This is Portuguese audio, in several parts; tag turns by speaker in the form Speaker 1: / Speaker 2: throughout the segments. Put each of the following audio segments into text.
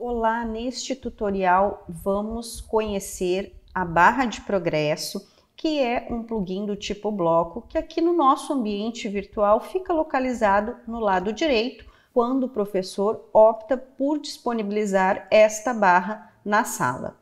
Speaker 1: Olá, neste tutorial vamos conhecer a barra de progresso, que é um plugin do tipo bloco, que aqui no nosso ambiente virtual fica localizado no lado direito, quando o professor opta por disponibilizar esta barra na sala.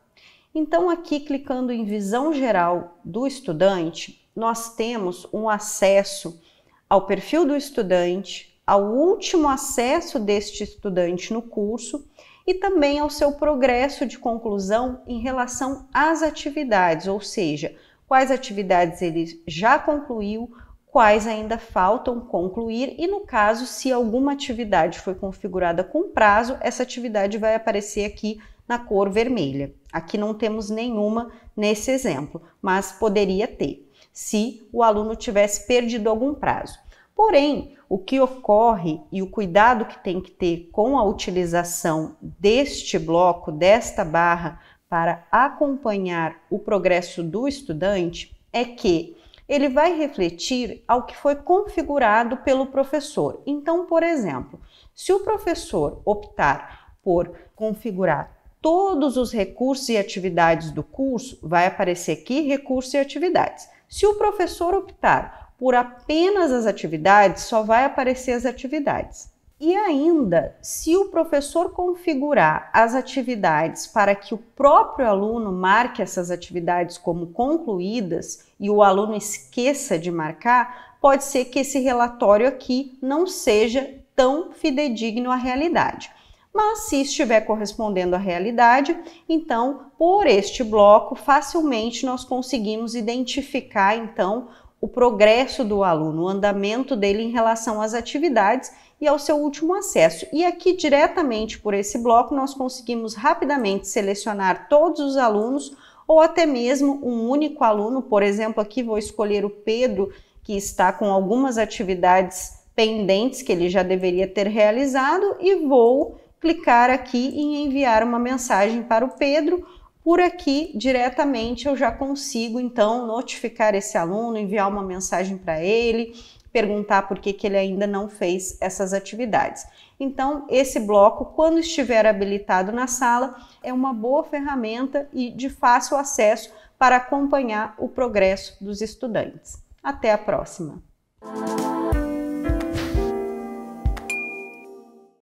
Speaker 1: Então aqui clicando em visão geral do estudante, nós temos um acesso ao perfil do estudante, ao último acesso deste estudante no curso e também ao seu progresso de conclusão em relação às atividades, ou seja, quais atividades ele já concluiu, quais ainda faltam concluir e, no caso, se alguma atividade foi configurada com prazo, essa atividade vai aparecer aqui na cor vermelha. Aqui não temos nenhuma nesse exemplo, mas poderia ter, se o aluno tivesse perdido algum prazo. Porém, o que ocorre e o cuidado que tem que ter com a utilização deste bloco, desta barra, para acompanhar o progresso do estudante é que ele vai refletir ao que foi configurado pelo professor. Então, por exemplo, se o professor optar por configurar todos os recursos e atividades do curso, vai aparecer aqui recursos e atividades. Se o professor optar por apenas as atividades, só vai aparecer as atividades. E ainda, se o professor configurar as atividades para que o próprio aluno marque essas atividades como concluídas e o aluno esqueça de marcar, pode ser que esse relatório aqui não seja tão fidedigno à realidade. Mas se estiver correspondendo à realidade, então por este bloco facilmente nós conseguimos identificar então o progresso do aluno, o andamento dele em relação às atividades e ao seu último acesso. E aqui, diretamente por esse bloco, nós conseguimos rapidamente selecionar todos os alunos ou até mesmo um único aluno. Por exemplo, aqui vou escolher o Pedro, que está com algumas atividades pendentes que ele já deveria ter realizado, e vou clicar aqui em enviar uma mensagem para o Pedro por aqui, diretamente, eu já consigo então notificar esse aluno, enviar uma mensagem para ele, perguntar por que, que ele ainda não fez essas atividades. Então, esse bloco, quando estiver habilitado na sala, é uma boa ferramenta e de fácil acesso para acompanhar o progresso dos estudantes. Até a próxima!